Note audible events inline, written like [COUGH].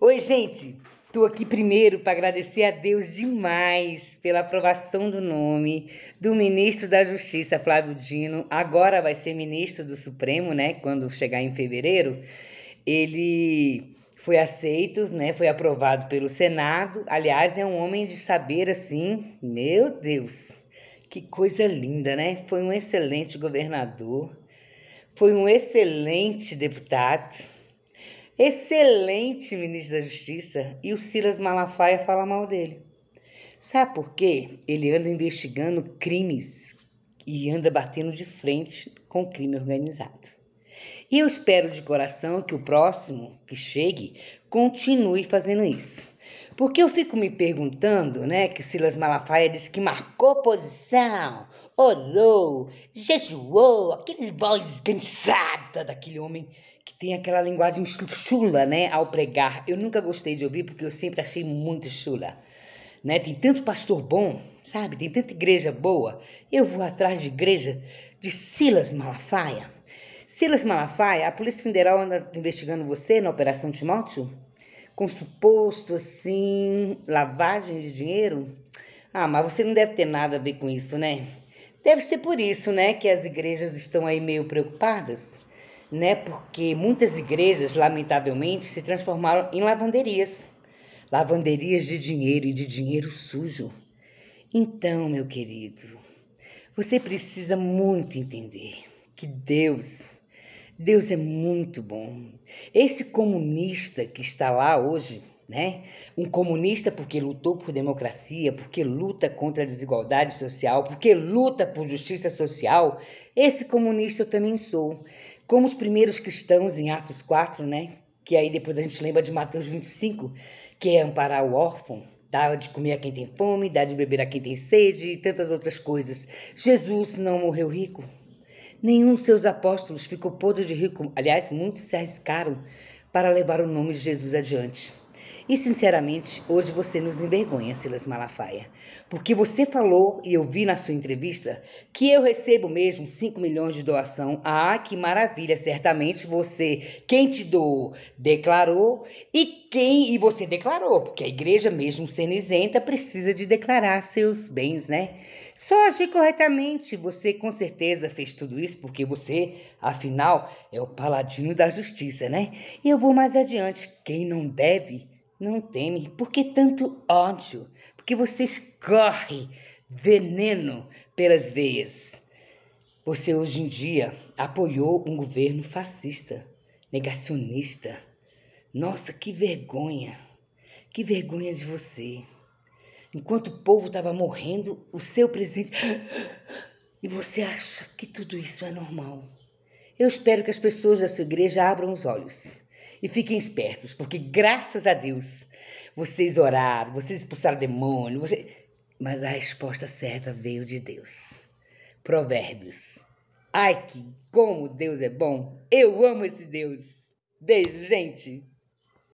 Oi, gente! tô aqui primeiro para agradecer a Deus demais pela aprovação do nome do ministro da Justiça, Flávio Dino. Agora vai ser ministro do Supremo, né? Quando chegar em fevereiro. Ele foi aceito, né? Foi aprovado pelo Senado. Aliás, é um homem de saber assim. Meu Deus! Que coisa linda, né? Foi um excelente governador. Foi um excelente deputado excelente ministro da Justiça, e o Silas Malafaia fala mal dele. Sabe por quê? Ele anda investigando crimes e anda batendo de frente com crime organizado. E eu espero de coração que o próximo que chegue continue fazendo isso. Porque eu fico me perguntando, né, que o Silas Malafaia disse que marcou posição, orou, jejuou, aqueles vozes cansadas daquele homem que tem aquela linguagem chula, né, ao pregar. Eu nunca gostei de ouvir porque eu sempre achei muito chula. Né? Tem tanto pastor bom, sabe? Tem tanta igreja boa. Eu vou atrás de igreja de Silas Malafaia. Silas Malafaia, a Polícia Federal anda investigando você na Operação Timóteo? Com suposto, assim, lavagem de dinheiro? Ah, mas você não deve ter nada a ver com isso, né? Deve ser por isso, né, que as igrejas estão aí meio preocupadas né? Porque muitas igrejas, lamentavelmente, se transformaram em lavanderias lavanderias de dinheiro e de dinheiro sujo. Então, meu querido, você precisa muito entender que Deus, Deus é muito bom. Esse comunista que está lá hoje, né? Um comunista porque lutou por democracia, porque luta contra a desigualdade social, porque luta por justiça social. Esse comunista eu também sou. Como os primeiros cristãos em Atos 4, né? Que aí depois a gente lembra de Mateus 25, que é amparar o órfão, dar de comer a quem tem fome, dar de beber a quem tem sede e tantas outras coisas. Jesus não morreu rico. Nenhum de seus apóstolos ficou podre de rico. Aliás, muitos se arriscaram para levar o nome de Jesus adiante. E sinceramente, hoje você nos envergonha, Silas Malafaia, porque você falou e eu vi na sua entrevista que eu recebo mesmo 5 milhões de doação. Ah, que maravilha! Certamente você, quem te doou, declarou e quem e você declarou, porque a igreja mesmo sendo isenta precisa de declarar seus bens, né? Só agir corretamente. Você com certeza fez tudo isso porque você, afinal, é o paladino da justiça, né? E eu vou mais adiante. Quem não deve não teme. Por que tanto ódio? Porque você escorre veneno pelas veias. Você hoje em dia apoiou um governo fascista, negacionista. Nossa, que vergonha! Que vergonha de você! Enquanto o povo estava morrendo, o seu presidente. [GASPS] E você acha que tudo isso é normal? Eu espero que as pessoas da sua igreja abram os olhos. E fiquem espertos, porque graças a Deus vocês oraram, vocês expulsaram demônio, vocês... mas a resposta certa veio de Deus. Provérbios. Ai, que como Deus é bom! Eu amo esse Deus! Beijo, gente!